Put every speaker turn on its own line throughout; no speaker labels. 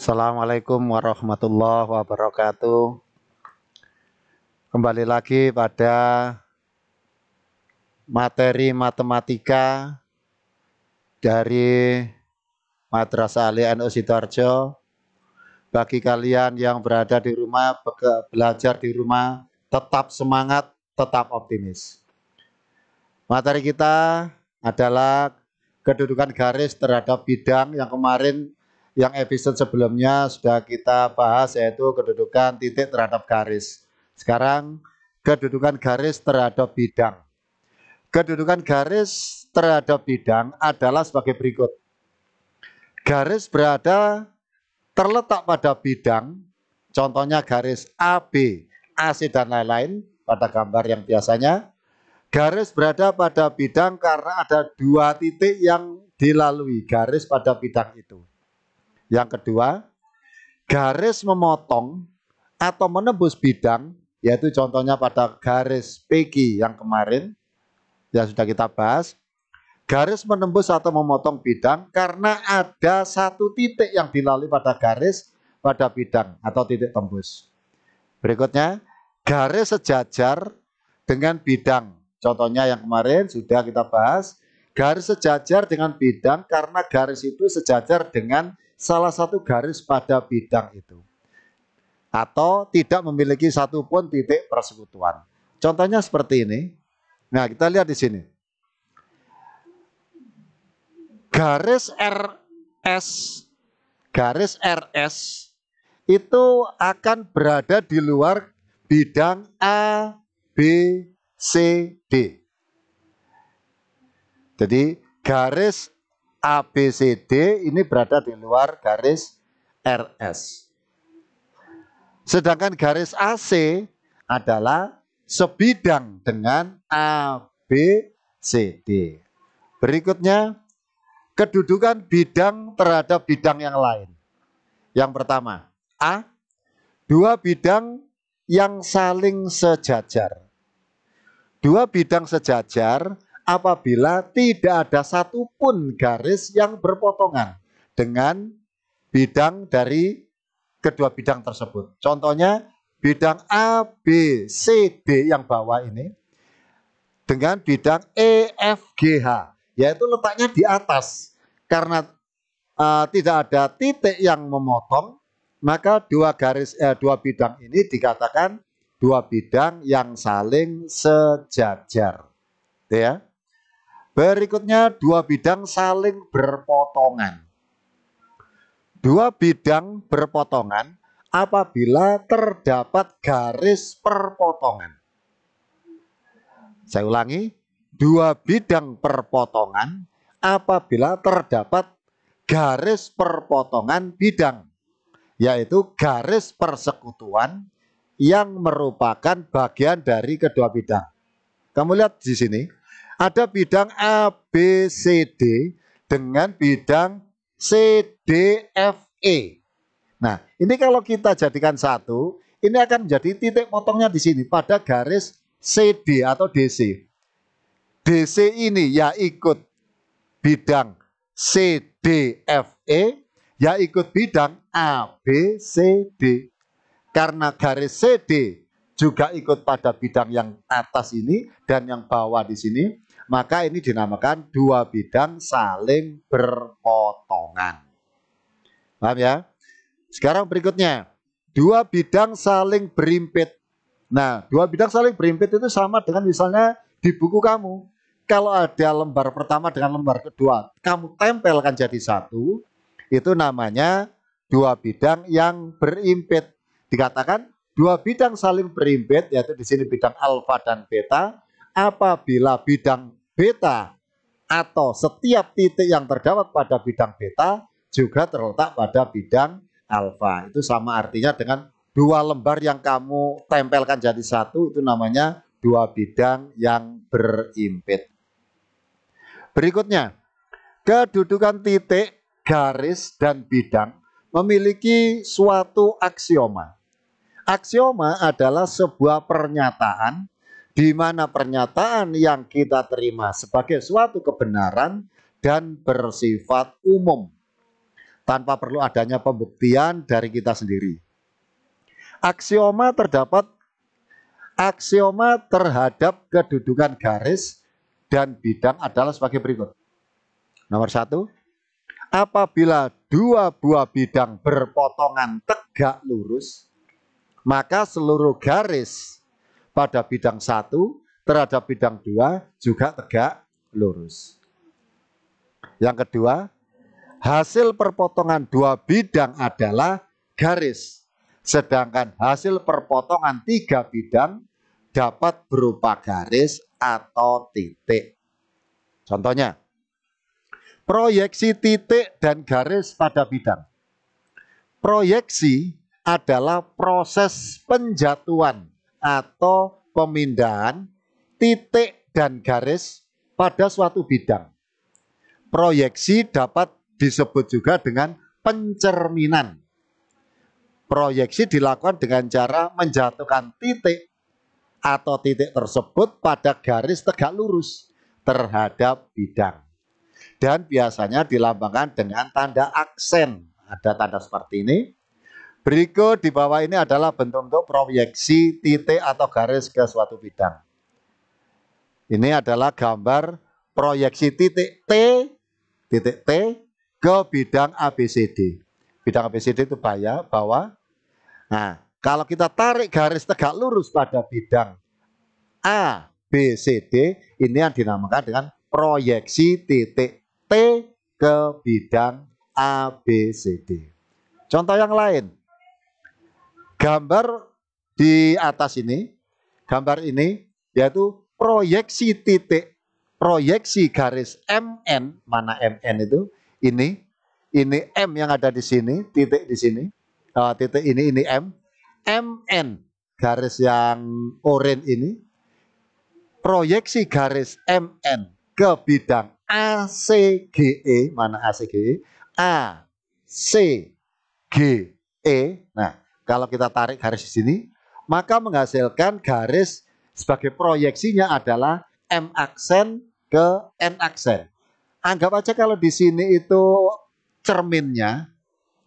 Assalamualaikum warahmatullahi wabarakatuh. Kembali lagi pada materi matematika dari Madrasah Ali NU Sidoarjo. Bagi kalian yang berada di rumah, belajar di rumah, tetap semangat, tetap optimis. Materi kita adalah kedudukan garis terhadap bidang yang kemarin yang episode sebelumnya sudah kita bahas yaitu kedudukan titik terhadap garis. Sekarang kedudukan garis terhadap bidang. Kedudukan garis terhadap bidang adalah sebagai berikut. Garis berada terletak pada bidang, contohnya garis AB, AC dan lain-lain pada gambar yang biasanya. Garis berada pada bidang karena ada dua titik yang dilalui garis pada bidang itu. Yang kedua, garis memotong atau menebus bidang, yaitu contohnya pada garis PG yang kemarin, yang sudah kita bahas. Garis menembus atau memotong bidang karena ada satu titik yang dilalui pada garis pada bidang atau titik tembus. Berikutnya, garis sejajar dengan bidang. Contohnya yang kemarin sudah kita bahas, garis sejajar dengan bidang karena garis itu sejajar dengan salah satu garis pada bidang itu. Atau tidak memiliki satupun titik persekutuan. Contohnya seperti ini. Nah, kita lihat di sini. Garis RS, garis RS itu akan berada di luar bidang A, B, C, D. Jadi garis ABCD ini berada di luar garis RS. Sedangkan garis AC adalah sebidang dengan ABCD. Berikutnya, kedudukan bidang terhadap bidang yang lain. Yang pertama, A, dua bidang yang saling sejajar. Dua bidang sejajar apabila tidak ada satupun garis yang berpotongan dengan bidang dari kedua bidang tersebut. Contohnya bidang A, B, C, D yang bawah ini dengan bidang E, F, G, H, yaitu letaknya di atas. Karena uh, tidak ada titik yang memotong, maka dua garis eh, dua bidang ini dikatakan dua bidang yang saling sejajar. Gitu ya. Berikutnya dua bidang saling berpotongan. Dua bidang berpotongan apabila terdapat garis perpotongan. Saya ulangi, dua bidang perpotongan apabila terdapat garis perpotongan bidang, yaitu garis persekutuan yang merupakan bagian dari kedua bidang. Kamu lihat di sini, ada bidang A, B, C, D dengan bidang C, D, F, E. Nah, ini kalau kita jadikan satu, ini akan menjadi titik potongnya di sini pada garis CD atau DC. DC ini ya ikut bidang CDFE, ya ikut bidang ABCD. Karena garis CD juga ikut pada bidang yang atas ini dan yang bawah di sini, maka ini dinamakan dua bidang saling berpotongan. Paham ya? Sekarang berikutnya, dua bidang saling berimpit. Nah, dua bidang saling berimpit itu sama dengan misalnya di buku kamu. Kalau ada lembar pertama dengan lembar kedua, kamu tempelkan jadi satu, itu namanya dua bidang yang berimpit. Dikatakan dua bidang saling berimpit, yaitu di sini bidang alfa dan beta. Apabila bidang beta atau setiap titik yang terdapat pada bidang beta juga terletak pada bidang alfa. Itu sama artinya dengan dua lembar yang kamu tempelkan jadi satu itu namanya dua bidang yang berimpit. Berikutnya, kedudukan titik, garis, dan bidang memiliki suatu aksioma. Aksioma adalah sebuah pernyataan di mana pernyataan yang kita terima sebagai suatu kebenaran dan bersifat umum tanpa perlu adanya pembuktian dari kita sendiri. Aksioma terdapat aksioma terhadap kedudukan garis dan bidang adalah sebagai berikut. Nomor satu, apabila dua buah bidang berpotongan tegak lurus, maka seluruh garis pada bidang satu terhadap bidang dua juga tegak lurus. Yang kedua, hasil perpotongan dua bidang adalah garis, sedangkan hasil perpotongan tiga bidang dapat berupa garis atau titik. Contohnya, proyeksi titik dan garis pada bidang. Proyeksi adalah proses penjatuhan atau pemindahan titik dan garis pada suatu bidang. Proyeksi dapat disebut juga dengan pencerminan. Proyeksi dilakukan dengan cara menjatuhkan titik atau titik tersebut pada garis tegak lurus terhadap bidang. Dan biasanya dilambangkan dengan tanda aksen. Ada tanda seperti ini, Berikut di bawah ini adalah bentuk-bentuk proyeksi titik atau garis ke suatu bidang. Ini adalah gambar proyeksi titik T, titik T ke bidang ABCD. Bidang ABCD itu bayar bawah. Nah, kalau kita tarik garis tegak lurus pada bidang A, B, C, D, ini yang dinamakan dengan proyeksi titik T ke bidang A, B, C, D. Contoh yang lain, Gambar di atas ini, gambar ini yaitu proyeksi titik, proyeksi garis MN, mana MN itu? Ini, ini M yang ada di sini, titik di sini, uh, titik ini, ini M, MN, garis yang oranye ini, proyeksi garis MN ke bidang ACGE, mana ACGE? ACGE Nah, kalau kita tarik garis di sini, maka menghasilkan garis sebagai proyeksinya adalah M aksen ke N aksen. Anggap aja kalau di sini itu cerminnya,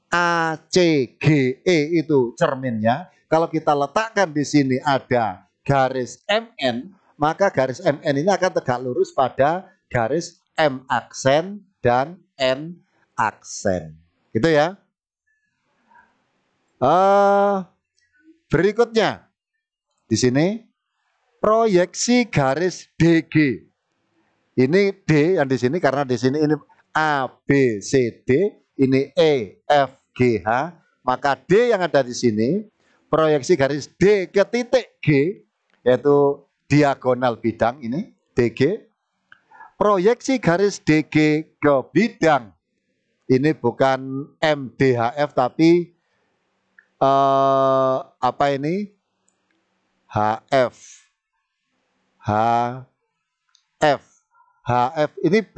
A, C, G, E itu cerminnya. Kalau kita letakkan di sini ada garis MN, maka garis MN ini akan tegak lurus pada garis M aksen dan N aksen. Gitu ya. Uh, berikutnya di sini proyeksi garis DG. Ini D yang di sini karena di sini ini A B C D, ini E F G H, maka D yang ada di sini proyeksi garis D ke titik G yaitu diagonal bidang ini DG. Proyeksi garis DG ke bidang ini bukan MDHF tapi uh, apa ini? HF. HF. HF ini B.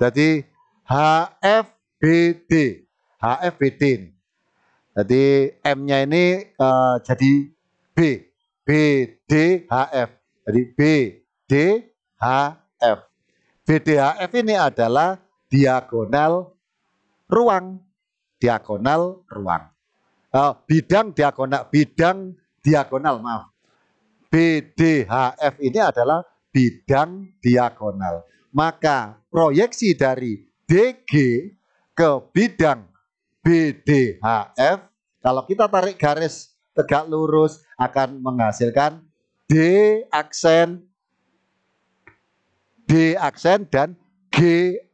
Jadi HFBD. HFBD. Jadi M-nya ini uh, jadi B. BDHF. Jadi BDHF. BDHF ini adalah diagonal ruang. Diagonal ruang uh, bidang diagonal bidang diagonal maaf BDHF ini adalah bidang diagonal maka proyeksi dari DG ke bidang BDHF kalau kita tarik garis tegak lurus akan menghasilkan D aksen D aksen dan G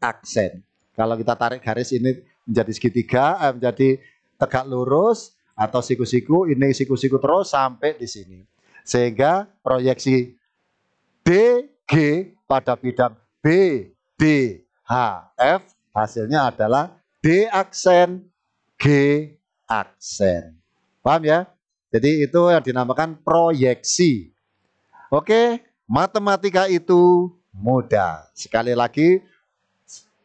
aksen kalau kita tarik garis ini menjadi segitiga eh, menjadi tegak lurus atau siku-siku ini siku-siku terus sampai di sini. Sehingga proyeksi DG pada bidang B, D, H, F hasilnya adalah D aksen G aksen. Paham ya? Jadi itu yang dinamakan proyeksi. Oke, matematika itu mudah. Sekali lagi,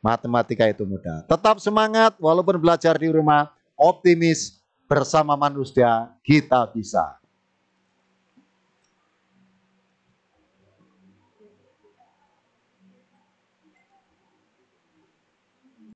matematika itu mudah. Tetap semangat walaupun belajar di rumah optimis bersama manusia kita bisa.